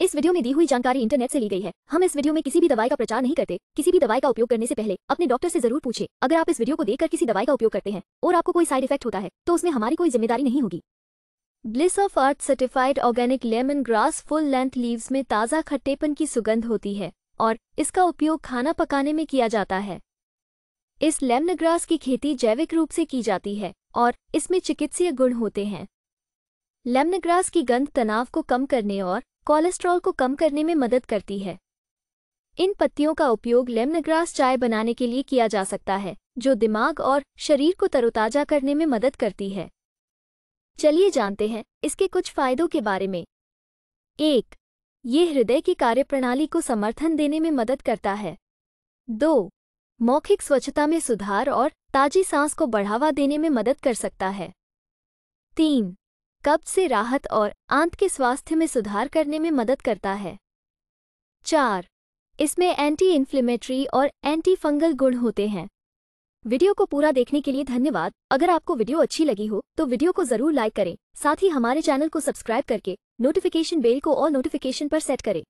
इस वीडियो में दी हुई जानकारी इंटरनेट से ली गई है हम इस वीडियो में किसी भी दवाई का प्रचार नहीं करते किसी भी दवाई का उपयोग करने से पहले अपने डॉक्टर से जरूर पूछे अगर आप इस वीडियो को देखकर किसी दवाई का उपयोग करते हैं और आपको कोई साइड इफेक्ट होता है तो उसमें हमारी कोई जिम्मेदारी नहीं होगी Bliss of Earth certified organic lemon grass full length leaf में ताज़ा खट्टेपन की सुगंध होती है और इसका उपयोग खाना पकाने में किया जाता है इस लेमन ग्रास की खेती जैविक रूप से की जाती है और इसमें चिकित्सीय गुण होते हैं लेमन ग्रास की गंध तनाव को कम करने और कोलेस्ट्रॉल को कम करने में मदद करती है इन पत्तियों का उपयोग लेमनग्रास चाय बनाने के लिए किया जा सकता है जो दिमाग और शरीर को तरोताजा करने में मदद करती है चलिए जानते हैं इसके कुछ फायदों के बारे में एक ये हृदय की कार्यप्रणाली को समर्थन देने में मदद करता है दो मौखिक स्वच्छता में सुधार और ताजी सांस को बढ़ावा देने में मदद कर सकता है तीन कब्ज से राहत और आंत के स्वास्थ्य में सुधार करने में मदद करता है चार इसमें एंटी इन्फ्लेमेटरी और एंटी फंगल गुण होते हैं वीडियो को पूरा देखने के लिए धन्यवाद अगर आपको वीडियो अच्छी लगी हो तो वीडियो को जरूर लाइक करें साथ ही हमारे चैनल को सब्सक्राइब करके नोटिफिकेशन बेल को और नोटिफिकेशन पर सेट करें